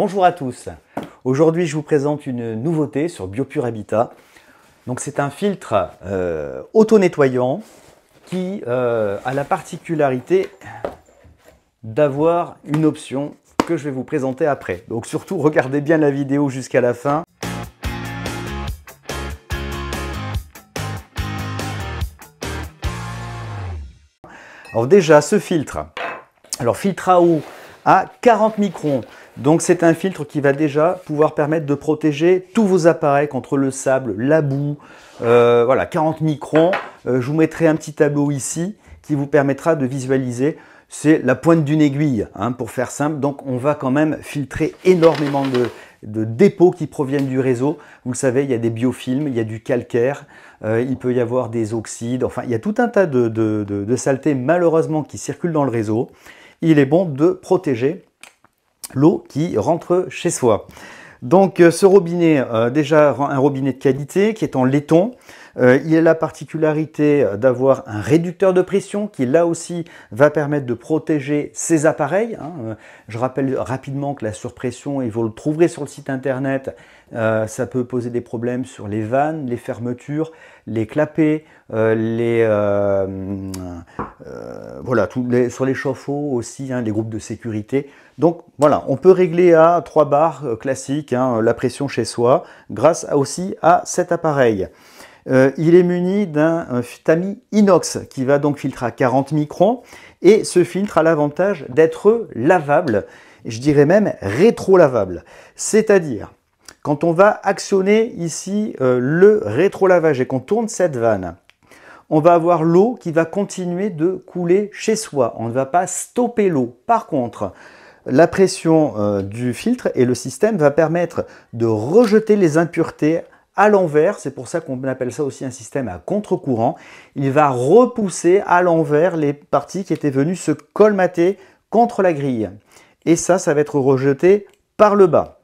Bonjour à tous. Aujourd'hui, je vous présente une nouveauté sur Biopure Habitat. Donc, c'est un filtre euh, auto-nettoyant qui euh, a la particularité d'avoir une option que je vais vous présenter après. Donc, surtout, regardez bien la vidéo jusqu'à la fin. Alors déjà, ce filtre, alors filtre à eau, à 40 microns. Donc c'est un filtre qui va déjà pouvoir permettre de protéger tous vos appareils contre le sable, la boue, euh, voilà 40 microns. Euh, je vous mettrai un petit tableau ici qui vous permettra de visualiser. C'est la pointe d'une aiguille, hein, pour faire simple. Donc on va quand même filtrer énormément de, dépôts qui proviennent du réseau. Vous le savez, il y a des biofilms, il y a du calcaire, euh, il peut y avoir des oxydes, enfin il y a tout un tas de, de, de saletés malheureusement qui circulent dans le réseau il est bon de protéger l'eau qui rentre chez soi. Donc euh, ce robinet, euh, déjà un robinet de qualité qui est en laiton. Euh, il a la particularité d'avoir un réducteur de pression qui là aussi va permettre de protéger ses appareils. Hein. Je rappelle rapidement que la surpression, et vous le trouverez sur le site internet, ça peut poser des problèmes sur les vannes, les fermetures, les clapets, les voilà, sur les chauffe-eau aussi, les hein, groupes de sécurité. Donc voilà, on peut régler à 3 bars euh, classiques hein, euh, la pression chez soi grâce aussi à cet appareil. Euh, il est muni d'un tamis inox qui va donc filtrer à 40 microns et ce filtre a l'avantage d'être lavable, je dirais même rétro-lavable. C'est-à-dire, quand on va actionner ici le rétro-lavage et qu'on tourne cette vanne, on va avoir l'eau qui va continuer de couler chez soi. On ne va pas stopper l'eau. Par contre, la pression euh, du filtre et le système va permettre de rejeter les impuretés à l'envers, c'est pour ça qu'on appelle ça aussi un système à contre-courant. Il va repousser à l'envers les parties qui étaient venues se colmater contre la grille. Et ça, ça va être rejeté par le bas.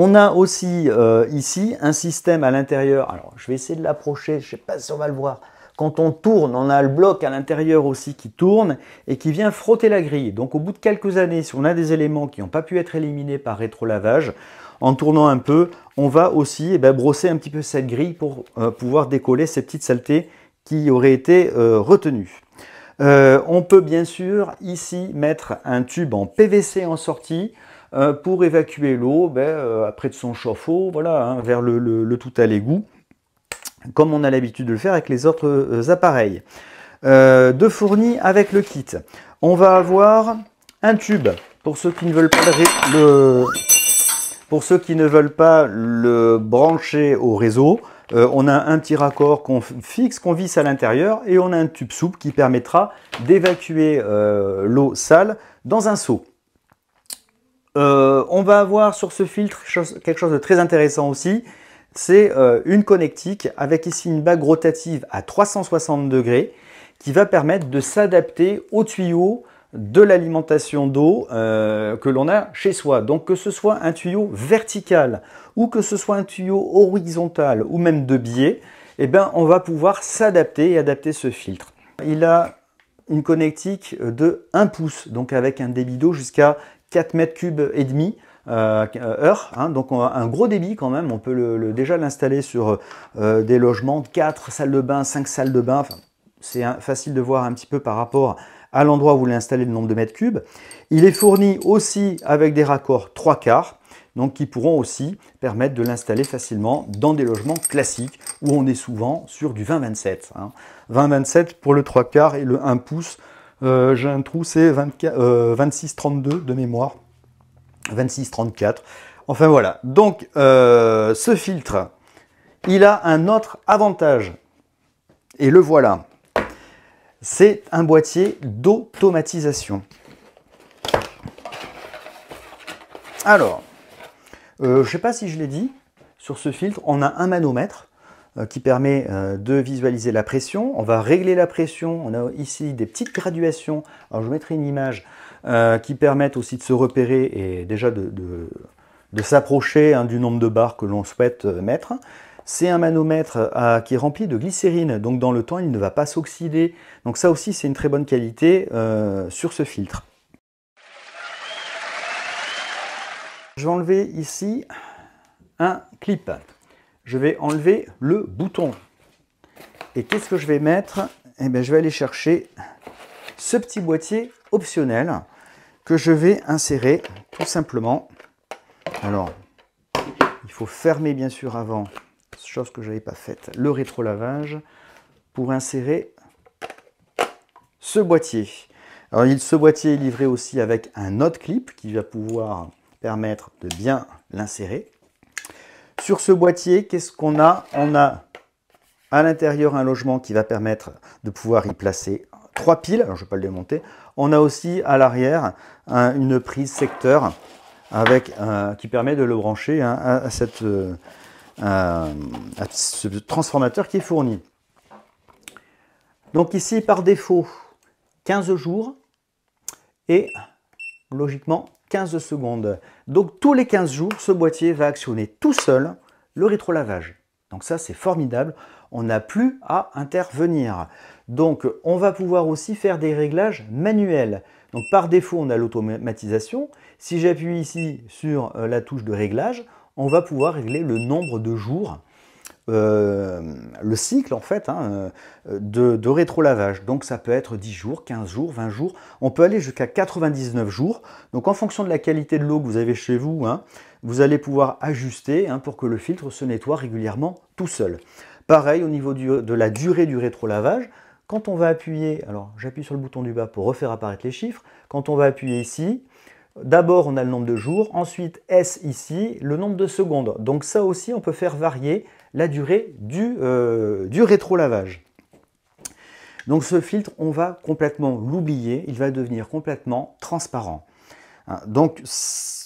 On a aussi euh, ici un système à l'intérieur. Alors, je vais essayer de l'approcher, je ne sais pas si on va le voir. Quand on tourne, on a le bloc à l'intérieur aussi qui tourne et qui vient frotter la grille. Donc, au bout de quelques années, si on a des éléments qui n'ont pas pu être éliminés par rétro-lavage, en tournant un peu, on va aussi eh ben, brosser un petit peu cette grille pour euh, pouvoir décoller ces petites saletés qui auraient été euh, retenues. Euh, on peut bien sûr ici mettre un tube en PVC en sortie euh, pour évacuer l'eau ben, euh, après de son chauffe-eau, voilà, hein, vers le, tout à l'égout, comme on a l'habitude de le faire avec les autres euh, appareils. de fournis avec le kit. On va avoir un tube pour ceux qui ne veulent pas le, pour ceux qui ne veulent pas le brancher au réseau. on a un petit raccord qu'on fixe, qu'on visse à l'intérieur et on a un tube souple qui permettra d'évacuer l'eau sale dans un seau. On va avoir sur ce filtre quelque chose de très intéressant aussi. C'est euh, une connectique avec ici une bague rotative à 360 degrés qui va permettre de s'adapter au tuyau de l'alimentation d'eau euh, que l'on a chez soi. Donc que ce soit un tuyau vertical ou que ce soit un tuyau horizontal ou même de biais, eh bien, on va pouvoir s'adapter et adapter ce filtre. Il a une connectique de 1 pouce, donc avec un débit d'eau jusqu'à 4 mètres cubes et demi euh, heure, hein, donc on a un gros débit quand même, on peut déjà l'installer sur euh, des logements, de 4 salles de bain, 5 salles de bain, c'est facile de voir un petit peu par rapport à l'endroit où vous voulez installer le nombre de mètres cubes. Il est fourni aussi avec des raccords 3 quarts, donc qui pourront aussi permettre de l'installer facilement dans des logements classiques où on est souvent sur du 20-27. 20-27 hein. pour le 3 quarts et le 1 pouce euh, j'ai un trou, c'est 26-32 euh, de mémoire. 26-34. Enfin voilà. Donc, euh, ce filtre, il a un autre avantage. Et le voilà. C'est un boîtier d'automatisation. Alors, je ne sais pas si je l'ai dit, sur ce filtre, on a un manomètre euh, qui permet euh, de visualiser la pression. On va régler la pression. On a ici des petites graduations. Alors, je vous mettrai une image euh, qui permettent aussi de se repérer et déjà de, s'approcher hein, du nombre de barres que l'on souhaite mettre. C'est un manomètre qui est rempli de glycérine, donc dans le temps, il ne va pas s'oxyder. Donc ça aussi, c'est une très bonne qualité sur ce filtre. Je vais enlever ici un clip je vais enlever le bouton. Et qu'est-ce que je vais mettre Eh bien, je vais aller chercher ce petit boîtier optionnel que je vais insérer tout simplement. Alors, il faut fermer bien sûr avant, chose que je n'avais pas faite, le rétro lavage pour insérer ce boîtier. Alors, ce boîtier est livré aussi avec un autre clip qui va pouvoir permettre de bien l'insérer. Sur ce boîtier, qu'est-ce qu'on a On a à l'intérieur un logement qui va permettre de pouvoir y placer trois piles. Alors, je ne vais pas le démonter. On a aussi à l'arrière une prise secteur avec, euh, qui permet de le brancher hein, euh, à, à, ce transformateur qui est fourni. Donc ici, par défaut, 15 jours et logiquement 15 secondes. Donc tous les 15 jours, ce boîtier va actionner tout seul le rétro lavage Donc ça, c'est formidable. On n'a plus à intervenir. Donc on va pouvoir aussi faire des réglages manuels. Donc par défaut, on a l'automatisation. Si j'appuie ici sur euh, la touche de réglage, on va pouvoir régler le nombre de jours euh, le cycle en fait hein, euh, de, rétro lavage, Donc ça peut être 10 jours, 15 jours, 20 jours. On peut aller jusqu'à 99 jours. Donc en fonction de la qualité de l'eau que vous avez chez vous, hein, vous allez pouvoir ajuster hein, pour que le filtre se nettoie régulièrement tout seul. Pareil au niveau de la durée du rétro lavage. Quand on va appuyer, alors j'appuie sur le bouton du bas pour refaire apparaître les chiffres. Quand on va appuyer ici, D'abord, on a le nombre de jours, ensuite S ici, le nombre de secondes. Donc ça aussi, on peut faire varier la durée du, euh, rétro-lavage. Donc ce filtre, on va complètement l'oublier, il va devenir complètement transparent. Hein, donc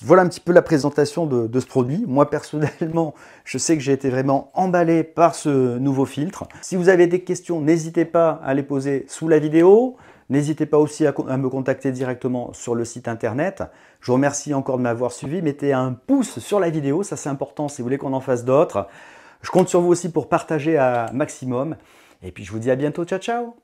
voilà un petit peu la présentation de, ce produit. Moi personnellement, je sais que j'ai été vraiment emballé par ce nouveau filtre. Si vous avez des questions, n'hésitez pas à les poser sous la vidéo. N'hésitez pas aussi à, me contacter directement sur le site internet. Je vous remercie encore de m'avoir suivi. Mettez un pouce sur la vidéo, ça c'est important si vous voulez qu'on en fasse d'autres. Je compte sur vous aussi pour partager à maximum. Et puis je vous dis à bientôt, ciao ciao